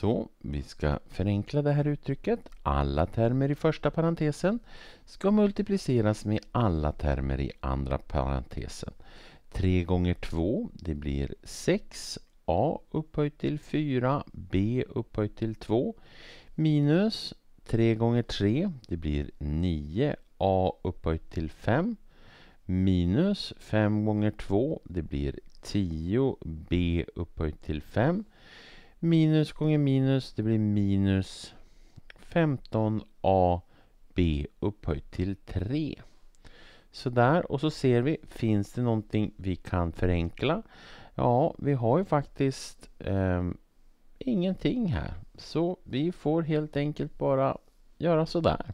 Så vi ska förenkla det här uttrycket. Alla termer i första parentesen ska multipliceras med alla termer i andra parentesen. 3 gånger 2, det blir 6 a upphöjt till 4, b upphöjt till 2 minus 3 gånger 3, det blir 9 a upphöjt till 5 minus 5 gånger 2, det blir 10 b upphöjt till 5 Minus gånger minus, det blir minus 15ab upphöjt till 3. Sådär, och så ser vi, finns det någonting vi kan förenkla? Ja, vi har ju faktiskt eh, ingenting här. Så vi får helt enkelt bara göra sådär.